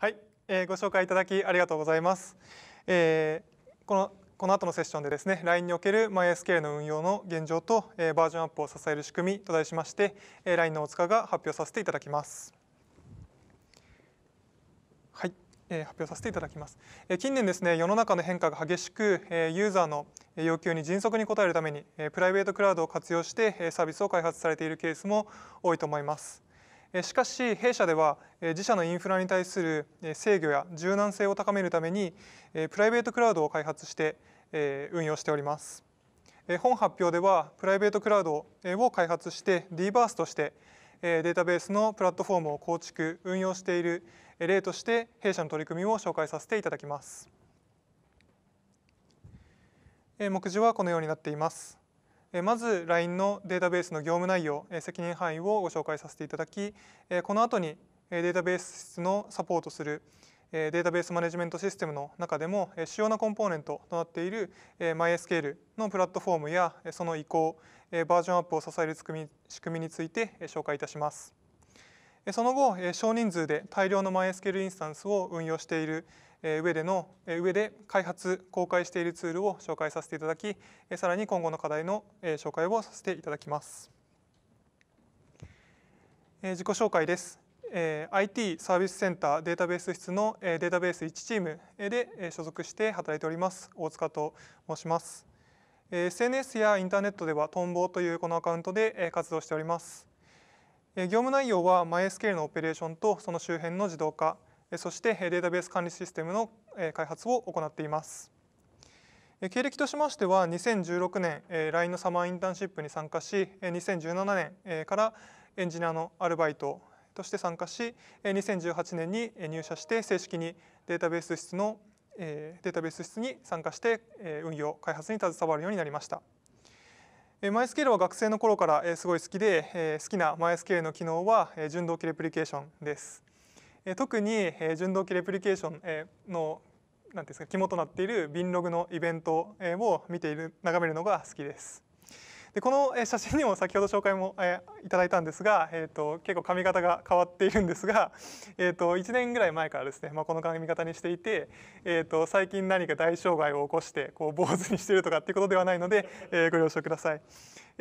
はい、えー、ご紹介いただきありがとうございます。えー、このこの後のセッションでですね LINE における MySQL の運用の現状と、えー、バージョンアップを支える仕組みと題しまして、えー、LINE の大塚が発表させていただきます。はい、えー、発表させていただきます、えー、近年ですね世の中の変化が激しく、えー、ユーザーの要求に迅速に応えるために、えー、プライベートクラウドを活用して、えー、サービスを開発されているケースも多いと思います。しかし弊社では自社のインフラに対する制御や柔軟性を高めるためにプライベートクラウドを開発して運用しております本発表ではプライベートクラウドを開発して DBARS としてデータベースのプラットフォームを構築運用している例として弊社の取り組みを紹介させていただきます目次はこのようになっていますまず LINE のデータベースの業務内容責任範囲をご紹介させていただきこの後にデータベース室のサポートするデータベースマネジメントシステムの中でも主要なコンポーネントとなっている MySQL のプラットフォームやその移行バージョンアップを支える仕組みについて紹介いたしますその後少人数で大量の MySQL インスタンスを運用している上での上で開発公開しているツールを紹介させていただきさらに今後の課題の紹介をさせていただきます自己紹介です IT サービスセンターデータベース室のデータベース1チームで所属して働いております大塚と申します SNS やインターネットではトンボというこのアカウントで活動しております業務内容は MySQL のオペレーションとその周辺の自動化そしてデータベース管理システムの開発を行っています。経歴としましては2016年 LINE のサマーインターンシップに参加し2017年からエンジニアのアルバイトとして参加し2018年に入社して正式にデータベース室のデータベース室に参加して運用開発に携わるようになりました。マイスケールは学生の頃からすごい好きで好きなマイスケールの機能は純同期レプリケーションです。え特に、え純動機レプリケーション、えのなんですか肝となっているビンログのイベント、えを見ている眺めるのが好きです。でこの写真にも先ほど紹介も、えいただいたんですが、えーと、結構髪型が変わっているんですが、えーと、と1年ぐらい前からですね、まあ、この髪型にしていて、えーと、最近何か大障害を起こしてこう坊主にしてるとかっていうことではないので、えー、ご了承ください。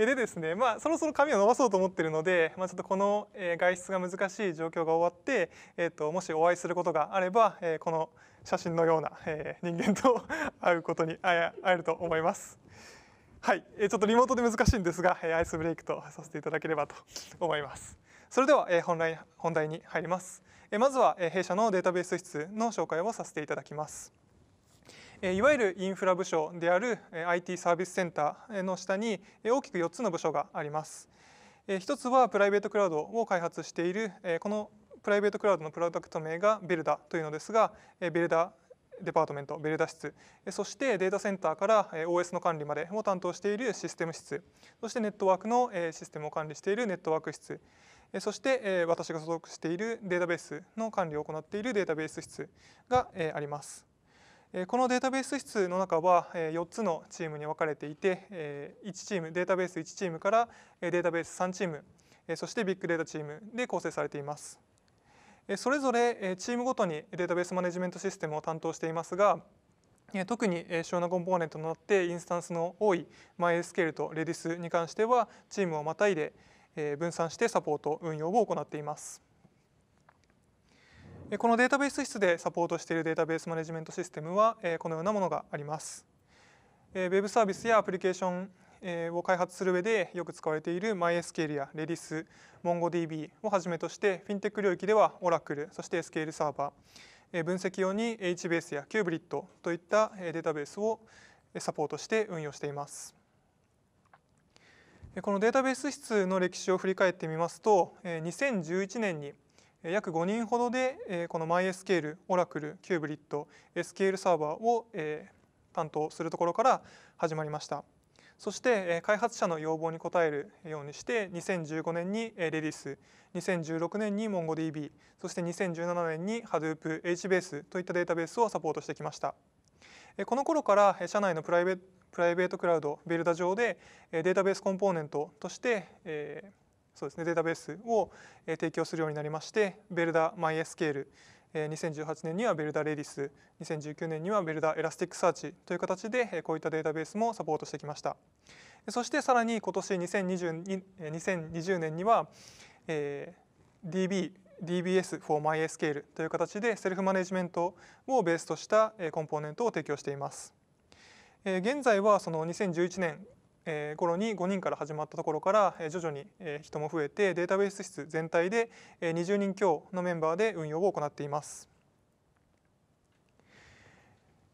でですね、まあ、そろそろ髪を伸ばそうと思ってるので、まあ、ちょっとこの、え外出が難しい状況が終わって、えーと、ともしお会いすることがあれば、えこの写真のような、え人間と 会うことに会えると思います。はい、えちょっとリモートで難しいんですが、えアイスブレイクとさせていただければと思います。それでは、え本来本題に入ります。えまずは、え弊社のデータベース室の紹介をさせていただきます。いわゆるインフラ部署である IT サービスセンターの下に大きく4つの部署があります。一つはプライベートクラウドを開発しているこのプライベートクラウドのプロダクト名がベルダというのですがベルダデパートメントベルダ室そしてデータセンターから OS の管理までを担当しているシステム室そしてネットワークのシステムを管理しているネットワーク室そして私が所属しているデータベースの管理を行っているデータベース室があります。このデータベース室の中は4つのチームに分かれていて1チームデータベース1チームからデータベース3チームそしてビッグデータチームで構成されていますそれぞれチームごとにデータベースマネジメントシステムを担当していますが特に主要なコンポーネントとなってインスタンスの多い MySQL と Redis に関してはチームをまたいで分散してサポート運用を行っています。このデータベース室でサポートしているデータベースマネジメントシステムはこのようなものがあります。Web サービスやアプリケーションを開発する上でよく使われている MySQL や Redis、MongoDB をはじめとしてフィンテック領域では Oracle、そして SQL サーバー、分析用に HBase や k u b r i d といったデータベースをサポートして運用しています。このデータベース室の歴史を振り返ってみますと2011年に約5人ほどでこの MySQL、Oracle、Kubelit、SQL サーバーを担当するところから始まりました。そして開発者の要望に応えるようにして2015年に Redis、2016年に MongoDB、そして2017年に Hadoop、HBase といったデータベースをサポートしてきました。この頃から社内のプライベートクラウド、ビルダ上でデータベースコンポーネントとしてそうですね、データベースを提供するようになりまして、ベルダ MySQL、2018年にはベルダレディス、2019年にはベルダエラスティックサーチという形でこういったデータベースもサポートしてきました。そしてさらに今年 2020, 2020年には、え DB DBS for MySQL という形でセルフマネジメントをベースとしたコンポーネントを提供しています。現在はその2011年え頃に5人から始まったところから、え徐々に、え人も増えてデータベース室全体で、え20人強のメンバーで運用を行っています。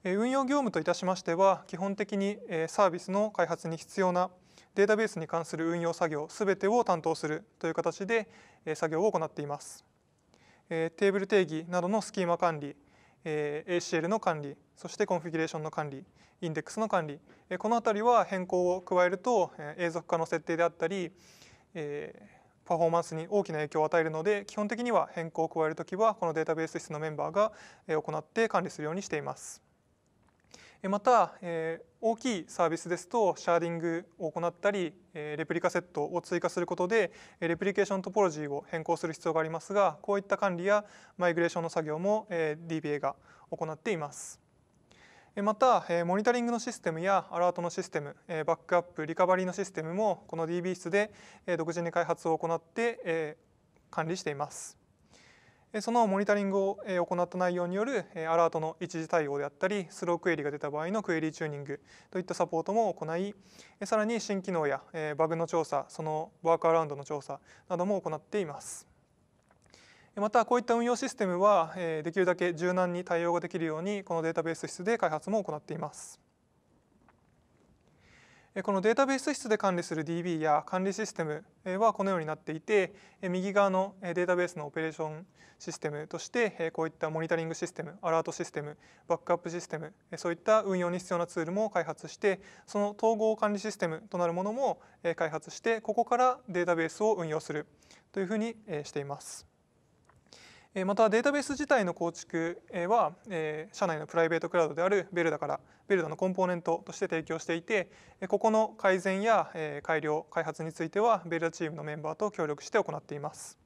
運用業務といたしましては基本的にサービスの開発に必要なデータベースに関する運用作業すべてを担当するという形で作業を行っています。テーブル定義などのスキーマ管理 ACL の管理そしてコンフィギュレーションの管理インデックスの管理この辺りは変更を加えると永続化の設定であったりパフォーマンスに大きな影響を与えるので基本的には変更を加えるときはこのデータベース室のメンバーが行って管理するようにしています。また大きいサービスですとシャーディングを行ったりレプリカセットを追加することでレプリケーショントポロジーを変更する必要がありますがこういった管理やマイグレーションの作業も DBA が行っています。またモニタリングのシステムやアラートのシステムバックアップリカバリーのシステムもこの DB 室で独自に開発を行って管理していますそのモニタリングを行った内容によるアラートの一時対応であったりスロークエリが出た場合のクエリチューニングといったサポートも行いさらに新機能やバグの調査そのワークアラウンドの調査なども行っています。またこういった運用システムはできるだけ柔軟に対応ができるようにこのデータベース室で開発も行っていますこのデータベース室で管理する DB や管理システムはこのようになっていて右側のデータベースのオペレーションシステムとしてこういったモニタリングシステムアラートシステムバックアップシステムそういった運用に必要なツールも開発してその統合管理システムとなるものも開発してここからデータベースを運用するというふうにしています。またデータベース自体の構築は社内のプライベートクラウドであるベルダからベルダのコンポーネントとして提供していてここの改善や改良開発についてはベルダチームのメンバーと協力して行っています。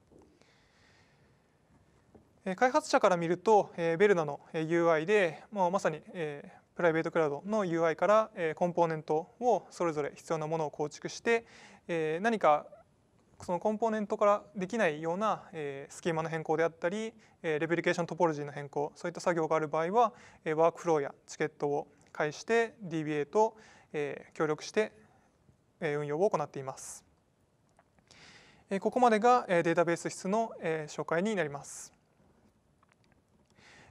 開発者から見るとベルダの UI でまさにプライベートクラウドの UI からコンポーネントをそれぞれ必要なものを構築して何かそのコンポーネントからできないような、えスキーマの変更であったり、えレプリケーショントポロジーの変更そういった作業がある場合は、えワークフローやチケットを介して DBA と、え協力して、え運用を行っています。えここまでが、えデータベース室の、え紹介になります。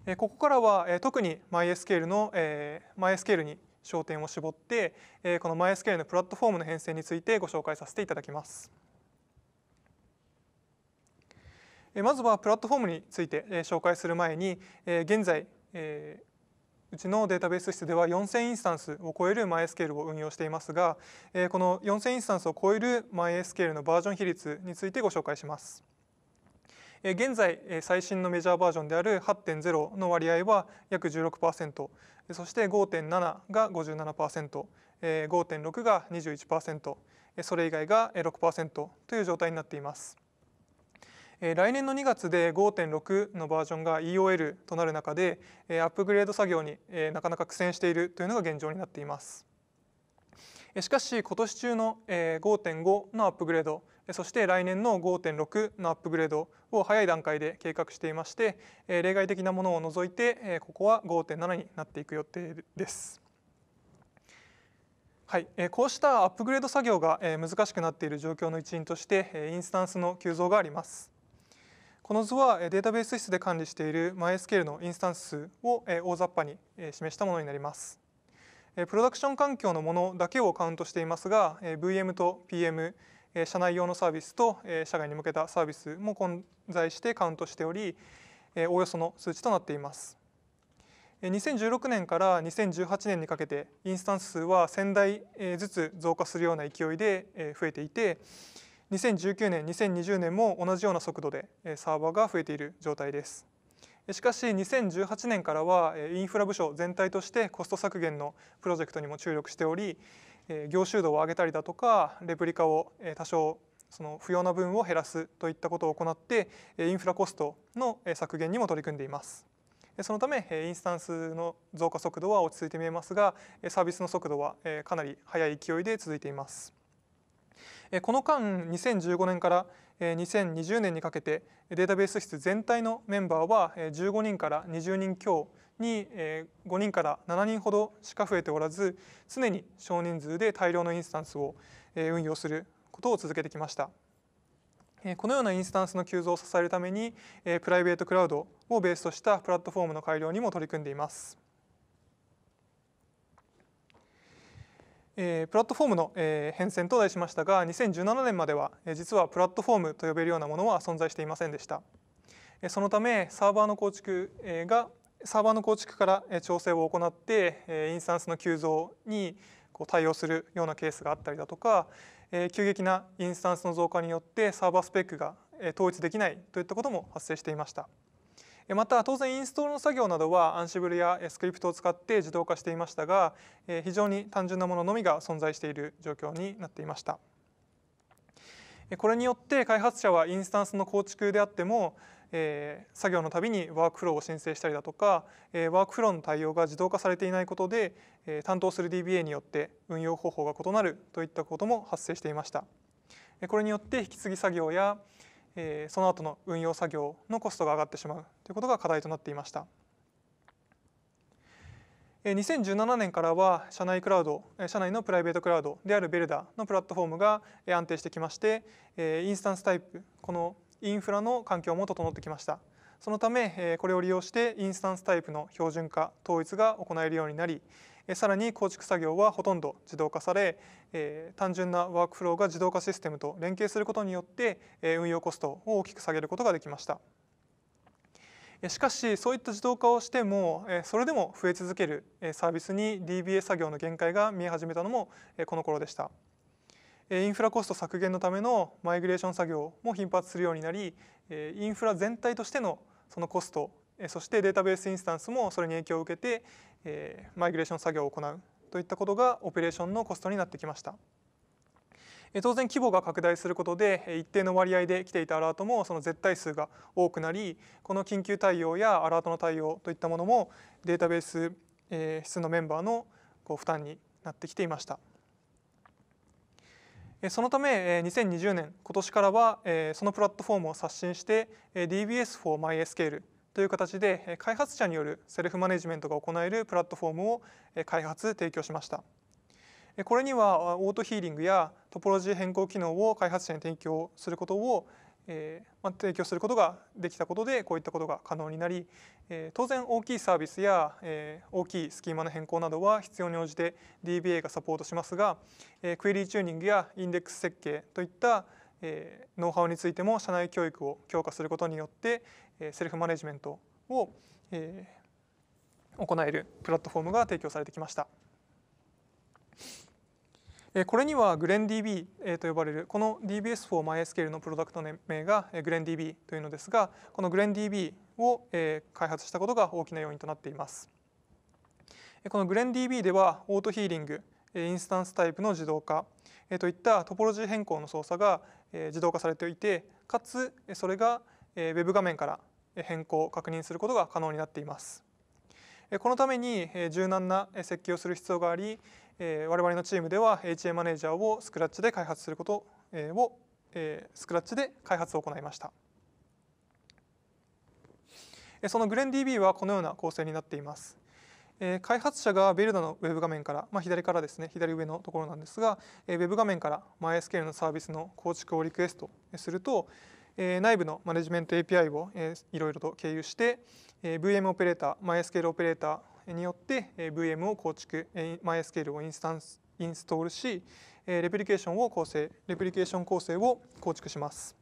えここからは、え特に MySQL の、えー、MySQL に焦点を絞って、えこの MySQL のプラットフォームの編成についてご紹介させていただきます。まずはプラットフォームについて紹介する前に現在うちのデータベース室では4000インスタンスを超える MySQL を運用していますがこの4000インスタンスを超える MySQL のバージョン比率についてご紹介します。現在最新のメジャーバージョンである8.0の割合は約16%そして5.7が 57%5.6 が21%それ以外が6%という状態になっています。え来年の2月で5.6のバージョンが EOL となる中で、えアップグレード作業に、えなかなか苦戦しているというのが現状になっています。しかし今年中の5.5のアップグレードそして来年の5.6のアップグレードを早い段階で計画していまして例外的なものを除いてここは5.7になっていく予定です。はい、こうしたアップグレード作業が難しくなっている状況の一因としてインスタンスの急増があります。この図はデータベース室で管理している MySQL のインスタンス数を大雑把に示したものになります。プロダクション環境のものだけをカウントしていますが VM と PM 社内用のサービスと社外に向けたサービスも混在してカウントしておりおよその数値となっています。2016年から2018年にかけてインスタンス数は1000台ずつ増加するような勢いで増えていて2019年2020年も同じような速度でサーバーが増えている状態ですしかし2018年からはインフラ部署全体としてコスト削減のプロジェクトにも注力しており業種度を上げたりだとかレプリカを多少その不要な分を減らすといったことを行ってインフラコストの削減にも取り組んでいますそのためインスタンスの増加速度は落ち着いて見えますがサービスの速度はかなり速い勢いで続いていますこの間2015年から2020年にかけてデータベース室全体のメンバーは15人から20人強に5人から7人ほどしか増えておらず常に少人数で大量のインスタンスを運用することを続けてきました。このようなインスタンスの急増を支えるためにプライベートクラウドをベースとしたプラットフォームの改良にも取り組んでいます。えプラットフォームの、え変遷と題しましたが2017年までは、え実はプラットフォームと呼べるようなものは存在していませんでした、そのためサーバーの構築、がサーバーの構築から、え調整を行って、えインスタンスの急増にこう対応するようなケースがあったりだとか、え急激なインスタンスの増加によってサーバースペックが、え統一できないといったことも発生していました。また当然インストールの作業などはアンシブルやスクリプトを使って自動化していましたが非常に単純なもののみが存在している状況になっていました。これによって開発者はインスタンスの構築であってもえ作業のたびにワークフローを申請したりだとか、えワークフローの対応が自動化されていないことで、え担当する DBA によって運用方法が異なるといったことも発生していました。これによって引き継ぎ作業や、えその後の運用作業のコストが上がってしまうということが課題となっていました。2017年からは社内クラウド社内のプライベートクラウドであるベルダのプラットフォームが安定してきましてインスタンスタイプこのインフラの環境も整ってきましたそのためこれを利用してインスタンスタイプの標準化統一が行えるようになりさらに構築作業はほとんど自動化され、え単純なワークフローが自動化システムと連携することによって、え運用コストを大きく下げることができました。しかしそういった自動化をしてもそれでも増え続けるサービスに DBA 作業の限界が見え始めたのもこの頃でしたインフラコスト削減のためのマイグレーション作業も頻発するようになりインフラ全体としてのそのコストそしてデータベースインスタンスもそれに影響を受けて、えマイグレーション作業を行うといったことがオペレーションのコストになってきました。当然規模が拡大することで一定の割合で来ていたアラートもその絶対数が多くなりこの緊急対応やアラートの対応といったものもデータベース室のメンバーの負担になってきていましたそのため2020年今年からはそのプラットフォームを刷新して DBS4MySQL という形で開発者によるセルフマネジメントが行えるプラットフォームを開発提供しましたこれにはオートヒーリングやトポロジー変更機能を開発者に提供することを、えま提供することができたことでこういったことが可能になり、え当然大きいサービスや、え大きいスキーマの変更などは必要に応じて DBA がサポートしますが、えクエリーチューニングやインデックス設計といったえノウハウについても社内教育を強化することによって、セルフマネジメントを行えるプラットフォームが提供されてきました。これには GlenDB と呼ばれるこの DBS f マイ MySQL のプロダクト名が GlenDB というのですがこの GlenDB を開発したことが大きな要因となっています。この GlenDB ではオートヒーリングインスタンスタイプの自動化といったトポロジー変更の操作が自動化されていてかつそれがえウェブ画面から変更確認することが可能になっています。このために柔軟な設計をする必要があり、我々のチームでは HA マネージャーをスクラッチで開発することをスクラッチで開発を行いました。その GrenDB はこのような構成になっています。開発者がベルダのウェブ画面から、まあ、左からですね左上のところなんですがウェブ画面から MySQL のサービスの構築をリクエストするとえ内部のマネジメント API を、えいろいろと経由して、え VM オペレーター MySQL オペレーターによって、え VM を構築、え MySQL をインスタンスインストールし、えレプリケーションを構成レプリケーション構成を構築します。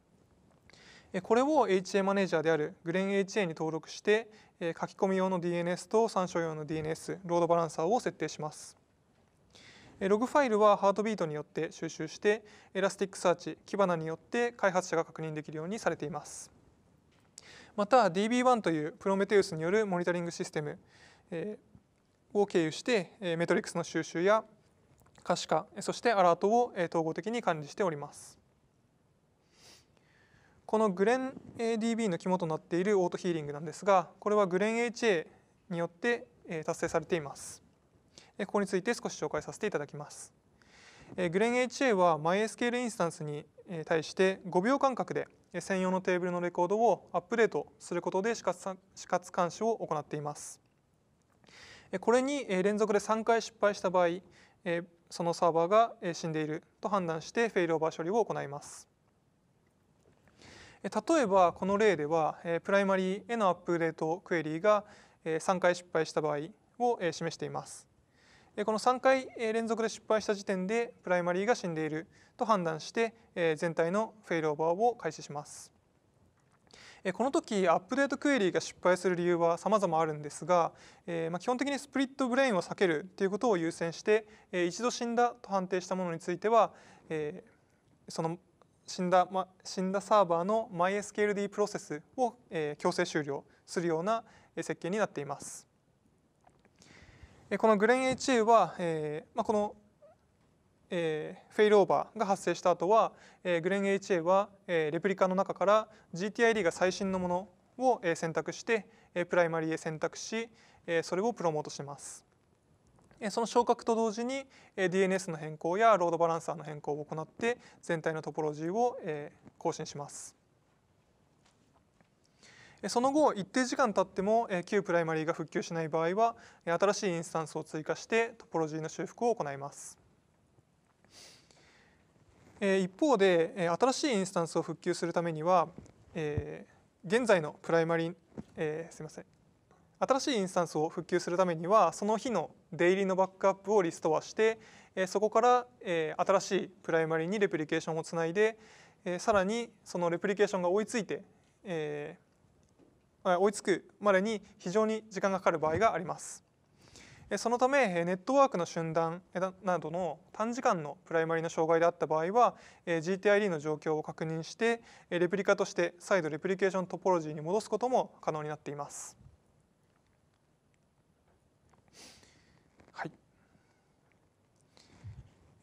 これを HA マネージャーである GrenHA に登録して書き込み用の DNS と参照用の DNS ロードバランサーを設定します。ログファイルはハートビートによって収集してエラスティックサーチキバナによって開発者が確認できるようにされていますまた DB1 というプロメテウスによるモニタリングシステムを経由してメトリックスの収集や可視化そしてアラートを統合的に管理しておりますこのグレン DB の肝となっているオートヒーリングなんですがこれはグレン HA によって達成されていますここについて少し紹介させていただきます。グレン HA は MySQL インスタンスに対して5秒間隔で専用のテーブルのレコードをアップデートすることで死活死活監視を行っています。これに連続で3回失敗した場合そのサーバーが死んでいると判断してフェイルオーバー処理を行います。例えばこの例ではプライマリーへのアップデートクエリーが3回失敗した場合を示しています。この3回連続で失敗した時点でプライマリーが死んでいると判断して全体のフェイルオーバーを開始します。この時アップデートクエリが失敗する理由は様々あるんですが、えま基本的にスプリットブレインを避けるということを優先して、え一度死んだと判定したものについては、えその死んだ、ま、死んだサーバーの MySQLD プロセスを、え強制終了するような設計になっています。このグレン HA は、えーまあ、この、えー、フェイルオーバーが発生した後は、えー、グレン HA は、えー、レプリカの中から GTID が最新のものを、え選択して、えプライマリーへ選択し、えそれをプロモートします。その昇格と同時に DNS の変更やロードバランサーの変更を行って全体のトポロジーを更新します。その後一定時間経っても旧プライマリーが復旧しない場合は新しいインスタンスを追加してトポロジーの修復を行います。一方で新しいインスタンスを復旧するためには現在のプライマリーすいません新しいインスタンスを復旧するためにはその日の出入りのバックアップをリストアしてそこから新しいプライマリーにレプリケーションをつないでさらにそのレプリケーションが追いついて追いつくまでに非常に時間がかかる場合があります。そのためネットワークの瞬断などの短時間のプライマリの障害であった場合は GTID の状況を確認してレプリカとして再度レプリケーショントポロジーに戻すことも可能になっています。は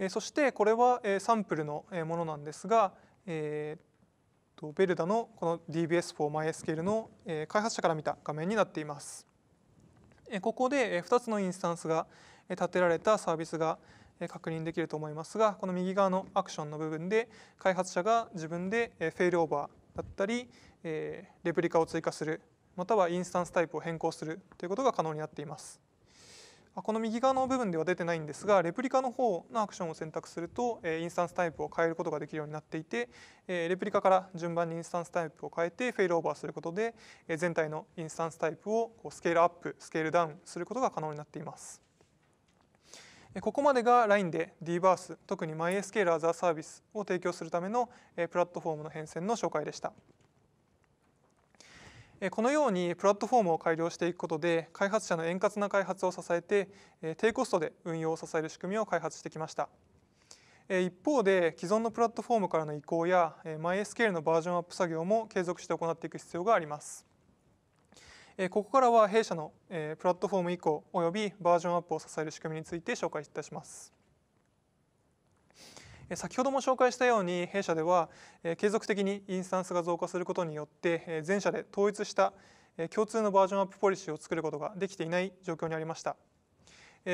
い、そしてこれはサンプルのものなんですが、えーと、ベルダのこの DBS for MySQL の、開発者から見た画面になっています。ここで、2つのインスタンスが、立てられたサービスが、確認できると思いますが、この右側のアクションの部分で開発者が自分で、フェイルオーバーだったり、レプリカを追加するまたはインスタンスタイプを変更するということが可能になっています。この右側の部分では出てないんですがレプリカの方のアクションを選択するとインスタンスタイプを変えることができるようになっていてレプリカから順番にインスタンスタイプを変えてフェイルオーバーすることで全体のインスタンスタイプをスケールアップスケールダウンすることが可能になっています。ここまでが LINE で DBARS 特に MySQL アザーサービスを提供するためのプラットフォームの変遷の紹介でした。このようにプラットフォームを改良していくことで開発者の円滑な開発を支えて低コストで運用を支える仕組みを開発してきました一方で既存のプラットフォームからの移行や MySQL のバージョンアップ作業も継続して行っていく必要がありますここからは弊社のプラットフォーム移行およびバージョンアップを支える仕組みについて紹介いたします先ほども紹介したように弊社では継続的にインスタンスが増加することによって全社で統一した共通のバージョンアップポリシーを作ることができていない状況にありました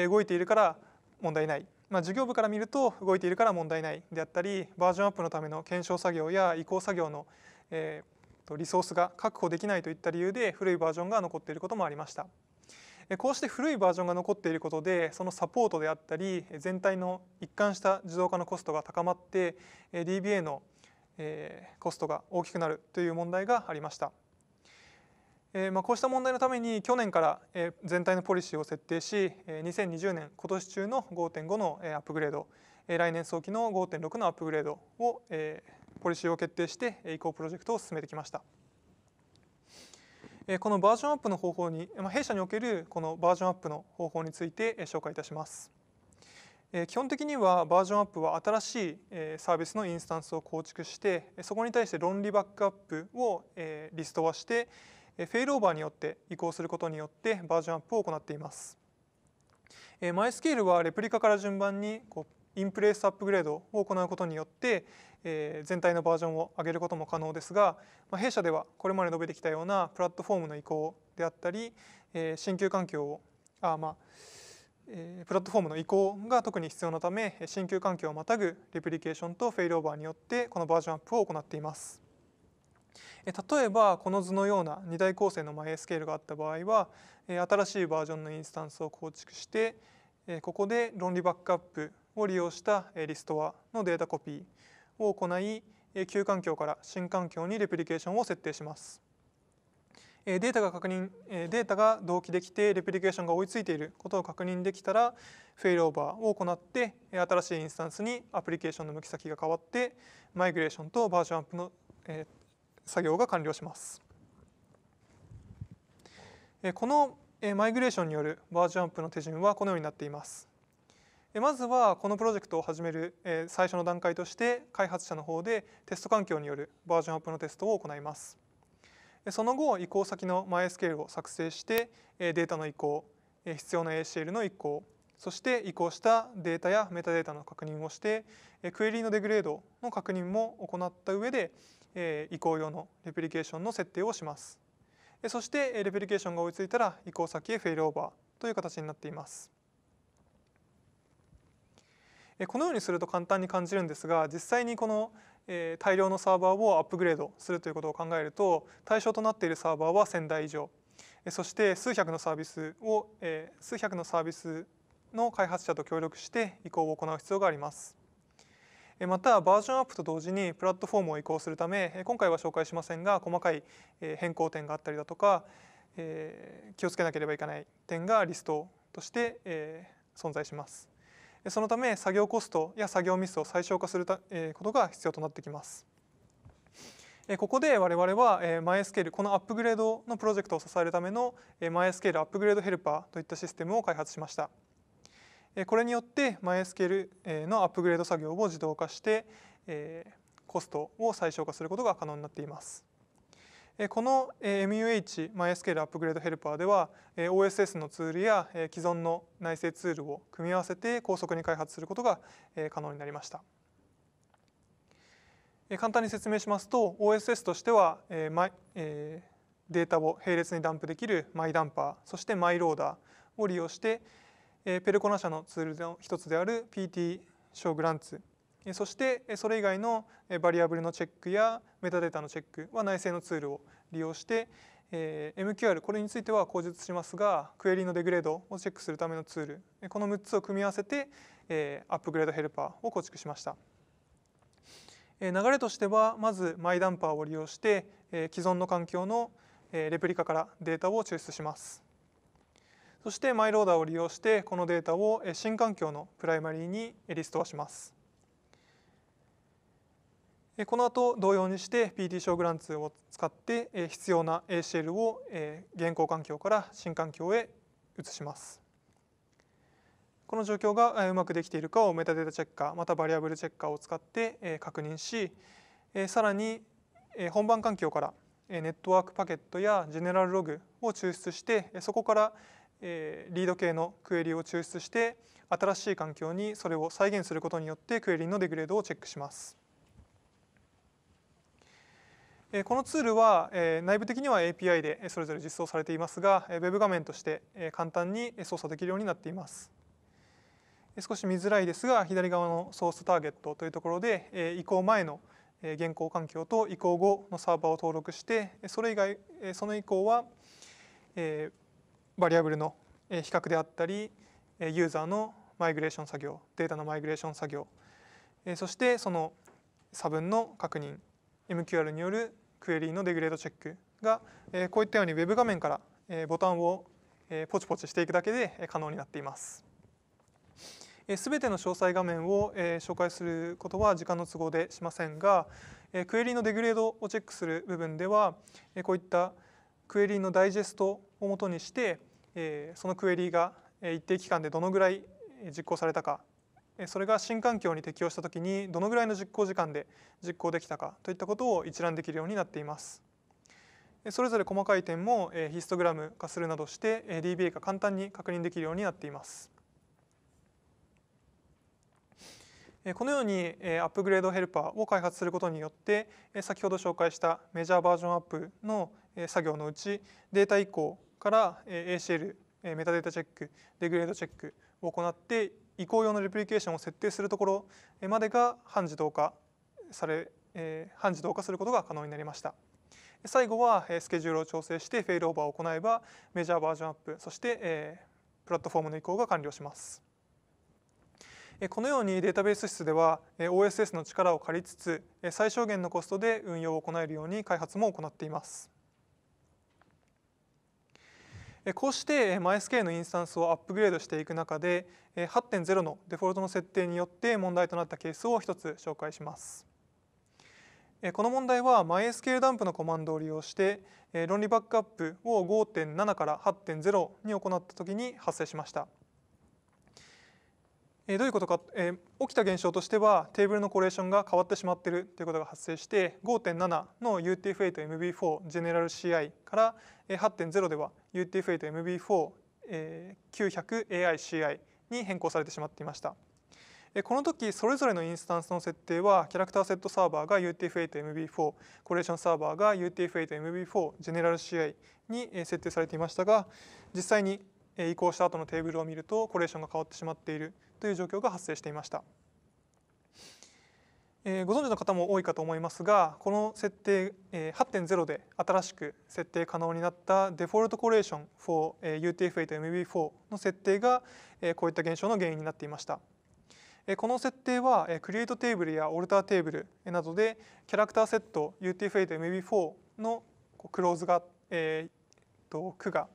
動いているから問題ない、まあ、事業部から見ると動いているから問題ないであったりバージョンアップのための検証作業や移行作業の、えー、リソースが確保できないといった理由で古いバージョンが残っていることもありましたこうして古いバージョンが残っていることでそのサポートであったり全体の一貫した自動化のコストが高まって DBA のコストが大きくなるという問題がありました。えまこうした問題のために去年から、え全体のポリシーを設定し、え2020年今年中の5.5の、えアップグレード、え来年早期の5.6のアップグレードを、えポリシーを決定して移行プロジェクトを進めてきました。このバージョンアップの方法に弊社におけるこのバージョンアップの方法について紹介いたします。基本的にはバージョンアップは新しいサービスのインスタンスを構築してそこに対して論理バックアップをリストアしてフェイルオーバーによって移行することによってバージョンアップを行っています。マイスケールはレプリカから順番にこうインプレースアップグレードを行うことによって、え全体のバージョンを上げることも可能ですが、まあ、弊社ではこれまで述べてきたようなプラットフォームの移行であったり、えー、新旧環境をあ、まあえプラットフォームの移行が特に必要なため新旧環境をまたぐレプリケーションとフェイルオーバーによってこのバージョンアップを行っています。例えばこの図のような2大構成のマイスケールがあった場合は新しいバージョンのインスタンスを構築してここで論理バックアップを利用したリストアのデータコピーを行い旧環境から新環境にレプリケーションを設定します。データが確認データが同期できてレプリケーションが追いついていることを確認できたらフェイルオーバーを行って新しいインスタンスにアプリケーションの向き先が変わってマイグレーションとバージョンアップの作業が完了します。このマイグレーションによるバージョンアップの手順はこのようになっています。まずはこのプロジェクトを始める最初の段階として開発者の方でテスト環境によるバージョンアップのテストを行います。その後移行先の MySQL を作成してデータの移行必要な ACL の移行そして移行したデータやメタデータの確認をしてクエリのデグレードの確認も行った上で移行用のレプリケーションの設定をします。そしてレプリケーションが追いついたら移行先へフェイルオーバーという形になっています。このようにすると簡単に感じるんですが実際にこの大量のサーバーをアップグレードするということを考えると対象となっているサーバーは1000台以上そして数百のサービスを数百のサービスの開発者と協力して移行を行う必要がありますまたバージョンアップと同時にプラットフォームを移行するため今回は紹介しませんが細かい変更点があったりだとか気をつけなければいけない点がリストとして存在しますそのため作業コストや作業ミスを最小化することが必要となってきます。ここで我々はマイスケールこのアップグレードのプロジェクトを支えるためのマイスケールアップグレードヘルパーといったシステムを開発しました。これによってマイスケールのアップグレード作業を自動化してコストを最小化することが可能になっています。この MUH、まあ、SQL アップグレードヘルパーでは OSS のツールや既存の内製ツールを組み合わせて高速に開発することが可能になりました簡単に説明しますと OSS としてはデータを並列にダンプできるマイダンパーそしてマイローダーを利用してペルコナ社のツールの一つである PT ショーグランツそしてそれ以外のバリアブルのチェックやメタデータのチェックは内製のツールを利用して MQR これについては口述しますがクエリのデグレードをチェックするためのツールこの6つを組み合わせてアップグレードヘルパーを構築しました流れとしてはまずマイダンパーを利用して既存の環境のレプリカからデータを抽出しますそしてマイローダーを利用してこのデータを新環境のプライマリーにリストアしますこの後同様にして PT ーグランツを使って必要な ACL を現行環境から新環境へ移します。この状況がうまくできているかをメタデータチェッカーまたバリアブルチェッカーを使って確認しさらに本番環境からネットワークパケットやジェネラルログを抽出してそこからリード系のクエリを抽出して新しい環境にそれを再現することによってクエリのデグレードをチェックします。このツールは内部的には API でそれぞれ実装されていますが Web 画面として簡単に操作できるようになっています少し見づらいですが左側のソースターゲットというところで移行前の現行環境と移行後のサーバーを登録してそれ以外その以降はバリアブルの比較であったりユーザーのマイグレーション作業データのマイグレーション作業そしてその差分の確認 m q r によるクエリーのデグレードチェックが、えこういったようにウェブ画面から、えボタンを、えポチポチしていくだけで可能になっています。すべての詳細画面を紹介することは時間の都合でしませんがクエリーのデグレードをチェックする部分ではこういったクエリーのダイジェストをもとにしてそのクエリーが一定期間でどのぐらい実行されたかそれが新環境に適用した時にどのぐらいの実行時間で実行できたかといったことを一覧できるようになっています。それぞれ細かい点もヒストグラム化するなどして DBA が簡単に確認できるようになっています。このようにアップグレードヘルパーを開発することによって先ほど紹介したメジャーバージョンアップの作業のうちデータ移行から ACL メタデータチェックデグレードチェックを行って移行用のレプリケーションを設定するところまでが半自動化され、え半自動化することが可能になりました。最後はスケジュールを調整してフェイルオーバーを行えばメジャーバージョンアップそしてプラットフォームの移行が完了します。このようにデータベース室では OSS の力を借りつつ最小限のコストで運用を行えるように開発も行っています。こうして MySQL のインスタンスをアップグレードしていく中で8.0のデフォルトの設定によって問題となったケースを一つ紹介します。この問題は MySQL ダンプのコマンドを利用して論理バックアップを5.7から8.0に行った時に発生しました。えどういうことか、え起きた現象としてはテーブルのコレーションが変わってしまっているということが発生して5.7の UTF-8 MB4 ジェネラル CI から8.0では UTF-8 MB4 ー、900AICI に変更されてしまっていました。この時それぞれのインスタンスの設定はキャラクターセットサーバーが UTF-8MB4 コレーションサーバーが UTF-8MB4 ジェネラル CI に設定されていましたが実際に移行した後のテーブルを見るとコレーションが変わってしまっているという状況が発生していました。えー、ご存知の方も多いかと思いますがこの設定、えー、8.0で新しく設定可能になったデフォルトコレーション for、えー、UTF-8MB4 の設定が、えー、こういった現象の原因になっていました。この設定は Create テーブルやオルターテーブルなどでキャラクターセット UTF-8MB4 のクローズが、えー、と区が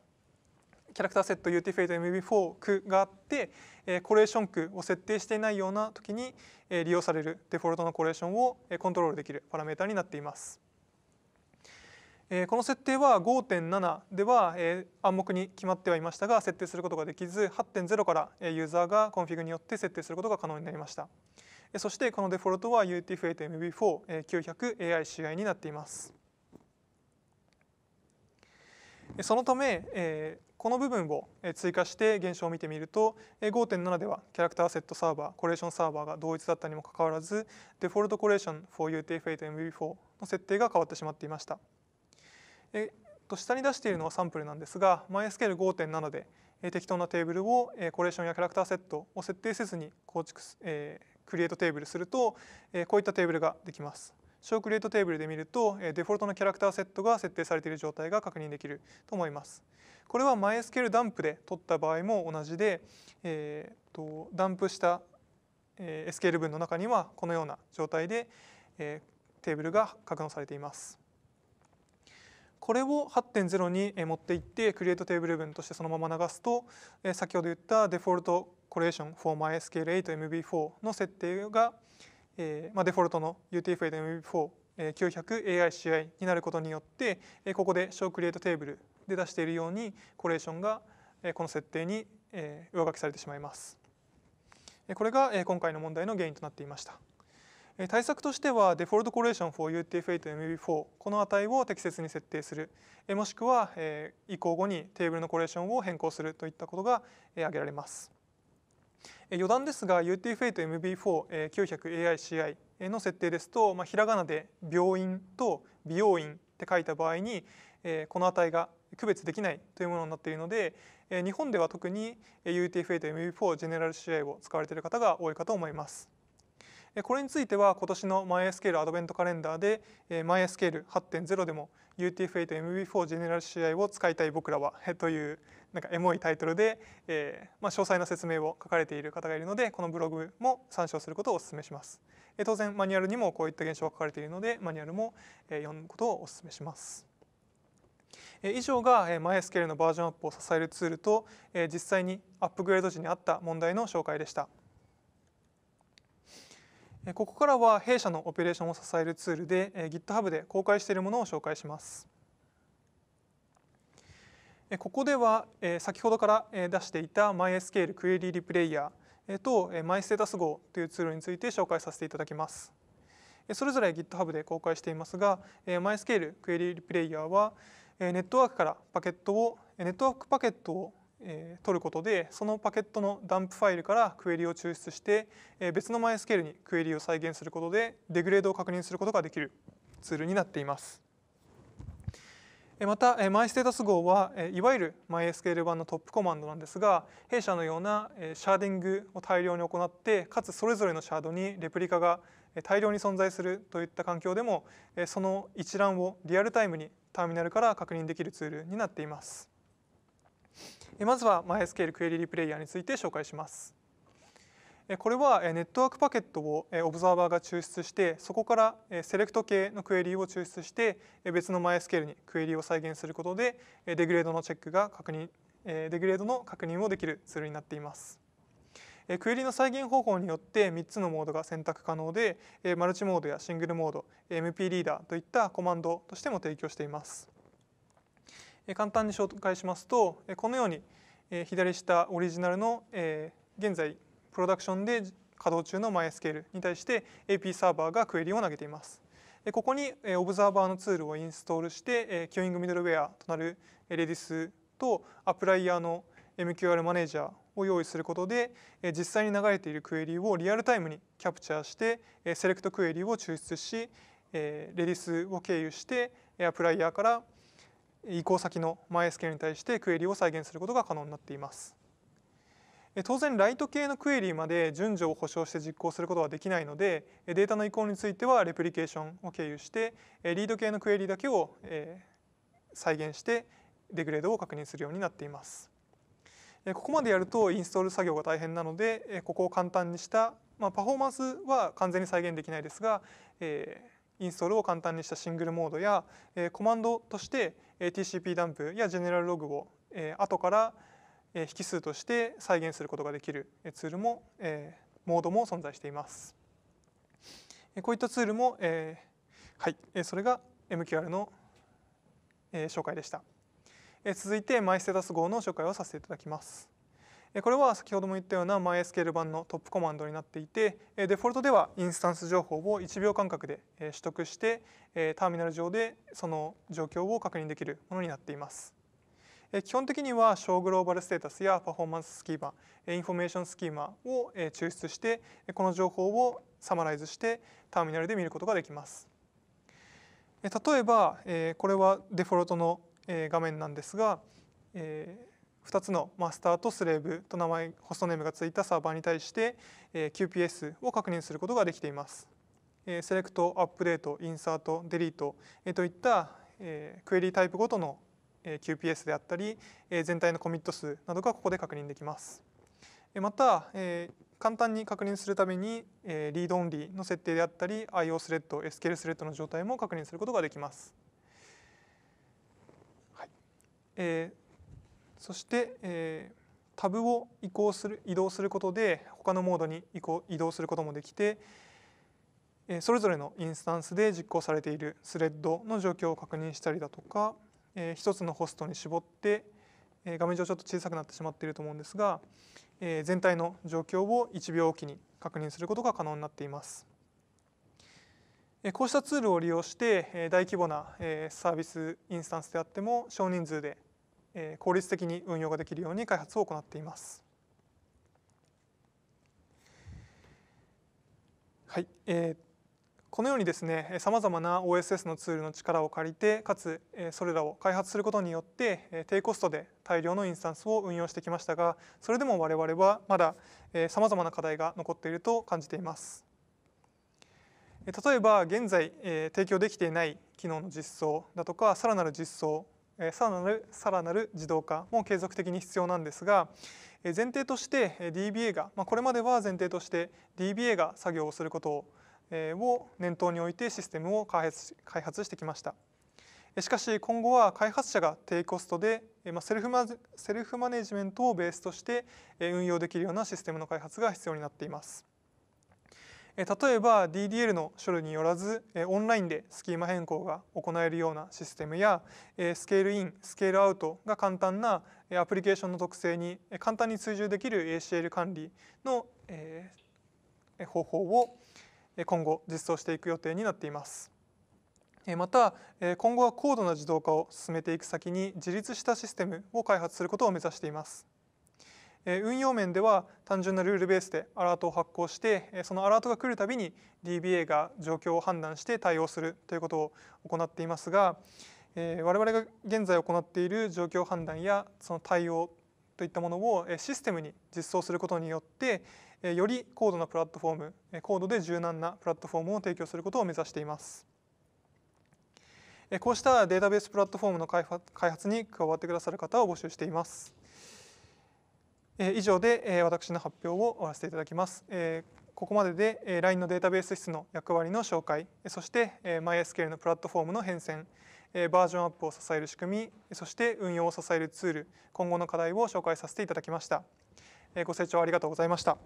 キャラクターセット UTF8 MB4 区があって、えコレーション区を設定していないような時に、え利用されるデフォルトのコレーションを、えコントロールできるパラメータになっています。えこの設定は5.7では、え暗黙に決まってはいましたが設定することができず8.0から、えユーザーがコンフィグによって設定することが可能になりました、えそしてこのデフォルトは UTF8MB4900AICI になっていますそのため、えー、この部分を追加して現象を見てみると5.7ではキャラクターセットサーバーコレーションサーバーが同一だったにもかかわらずデフォルトコレーション 4UTF8MB4 の設定が変わってしまっていましたえと下に出しているのはサンプルなんですが MySQL5.7 で適当なテーブルをコレーションやキャラクターセットを設定せずに構築、えー、クリエイトテーブルするとこういったテーブルができますショ小クリエイトテーブルで見るとデフォルトのキャラクターセットが設定されている状態が確認できると思います。これは MySQL ダンプで取った場合も同じで、えーと、ダンプした SQL 文の中にはこのような状態で、えー、テーブルが格納されています。これを8.0に持っていってクリエイトテーブル文としてそのまま流すと先ほど言ったデフォルトコレーション for MySQL8MB4 の設定がえーまあ、デフォルトの UTF-8MV4900AICI になることによって、えー、ここで小クリエイトテーブルで出しているようにコレーションが、えー、この設定に、えー、上書きされてしまいます。これが、えー、今回の問題の原因となっていました。えー、対策としてはデフォルトコレーション e for UTF-8MV4 この値を適切に設定する、えー、もしくは、えー、移行後にテーブルのコレーションを変更するといったことが、えー、挙げられます。余談ですが UTF-8 MB4900AICI の設定ですと、まあ、ひらがなで病院と美容院って書いた場合に、えこの値が区別できないというものになっているので、え日本では特に UTF-8 MB4 ジェネラル CI を使われている方が多いかと思います。これについては今年のマイスケールアドベントカレンダーでマイスケール8.0でも UTF-8 MB4 ジェネラル CI を使いたい僕らはというなんかエモいタイトルで、えー、まあ、詳細な説明を書かれている方がいるのでこのブログも参照することをお勧めします、えー、当然マニュアルにもこういった現象が書かれているのでマニュアルも、えー、読むことをお勧めします以上が MySQL のバージョンアップを支えるツールと実際にアップグレード時にあった問題の紹介でした。ここからは弊社のオペレーションを支えるツールで GitHub で公開しているものを紹介します。ここでは先ほどから出していた MySQL クエリリプレイヤーと MyStatus 号というツールについて紹介させていただきます。それぞれ GitHub で公開していますが MySQL クエリリプレイヤーはネットワークからパケットをネットワークパケットをえ取ることでそのパケットのダンプファイルからクエリを抽出して、え別の MySQL にクエリを再現することでデグレードを確認することができるツールになっています。また MyStatus 号はいわゆる MySQL 版のトップコマンドなんですが弊社のようなシャーディングを大量に行ってかつそれぞれのシャードにレプリカが大量に存在するといった環境でもその一覧をリアルタイムにターミナルから確認できるツールになっています。まずは MySQL クエリリプレイヤーについて紹介します。これはネットワークパケットをオブザーバーが抽出してそこからセレクト系のクエリを抽出して別の MySQL にクエリを再現することでデグレードのチェックが確認デグレードの確認をできるツールになっています。クエリの再現方法によって3つのモードが選択可能でマルチモードやシングルモード MP リーダーといったコマンドとしても提供しています。簡単に紹介しますとこのように左下オリジナルの現在プロダクションで稼働中の MySQL に対して AP サーバーがクエリを投げています。ここにオブザーバーのツールをインストールしてキューイングミドルウェアとなる Redis とアプライヤーの MQR マネージャーを用意することで実際に流れているクエリをリアルタイムにキャプチャーしてセレクトクエリを抽出し Redis を経由してアプライヤーから移行先の MySQL に対してクエリを再現することが可能になっています。当然ライト系のクエリまで順序を保証して実行することはできないのでデータの移行についてはレプリケーションを経由してリード系のクエリだけを再現してデグレードを確認するようになっていますここまでやるとインストール作業が大変なのでここを簡単にした、まあ、パフォーマンスは完全に再現できないですがインストールを簡単にしたシングルモードやコマンドとして TCP ダンプやジェネラルログを後から引数として再現することができるツールもモードも存在しています。こういったツールも、えー、はい、それが MQR の、えー、紹介でした。えー、続いてマイステータス号の紹介をさせていただきます。これは先ほども言ったような MySQL 版のトップコマンドになっていてデフォルトではインスタンス情報を1秒間隔で取得してターミナル上でその状況を確認できるものになっています。基本的には小グローバルステータスやパフォーマンススキーマインフォメーションスキーマを抽出してこの情報をサマライズしてターミナルで見ることができます。例えばこれはデフォルトの画面なんですが2つのマスターとスレーブと名前ホストネームがついたサーバーに対して QPS を確認することができています。セレクト、アップデート、インサート、デリートといったクエリータイプごとの QPS であったり全体のコミット数などがここで確認できます。また簡単に確認するためにリードオンリーの設定であったり IO スレッド、SQL スレッドの状態も確認することができます。はい、えそして、えー、タブを移行する移動することで他のモードに移行移動することもできて、えー、それぞれのインスタンスで実行されているスレッドの状況を確認したりだとか、えー、一つのホストに絞って、えー、画面上ちょっと小さくなってしまっていると思うんですが、えー、全体の状況を1秒おきに確認することが可能になっています。こうしたツールを利用して大規模なサービスインスタンスであっても少人数で効率的に運用ができるように開発を行っています。はい、えー、このようにですねさまざまな OSS のツールの力を借りてかつそれらを開発することによって低コストで大量のインスタンスを運用してきましたがそれでも我々はまださまざまな課題が残っていると感じています例えば現在提供できていない機能の実装だとかさらなる実装さらなるさらなる自動化も継続的に必要なんですが前提として DBA が、まこれまでは前提として DBA が作業をすることを念頭に置いてシステムを開発開発してきましたしかし今後は開発者が低コストでセルフマセルフマネジメントをベースとして運用できるようなシステムの開発が必要になっています例えば DDL の処理によらずオンラインでスキーマ変更が行えるようなシステムやスケールインスケールアウトが簡単なアプリケーションの特性に簡単に追従できる ACL 管理の方法を今後実装していく予定になっています。また今後は高度な自動化を進めていく先に自立したシステムを開発することを目指しています。運用面では単純なルールベースでアラートを発行してそのアラートが来るたびに DBA が状況を判断して対応するということを行っていますが我々が現在行っている状況判断やその対応といったものをシステムに実装することによってより高度なプラットフォーム高度で柔軟なプラットフォームを提供することを目指しています。こうしたデータベースプラットフォームの開発に加わってくださる方を募集しています。え以上で、え私の発表を終わらせていただきます。えここまでで、え LINE のデータベース室の役割の紹介、そして、え MySQL のプラットフォームの変遷、えバージョンアップを支える仕組み、そして運用を支えるツール、今後の課題を紹介させていただきました。えご清聴ありがとうございました。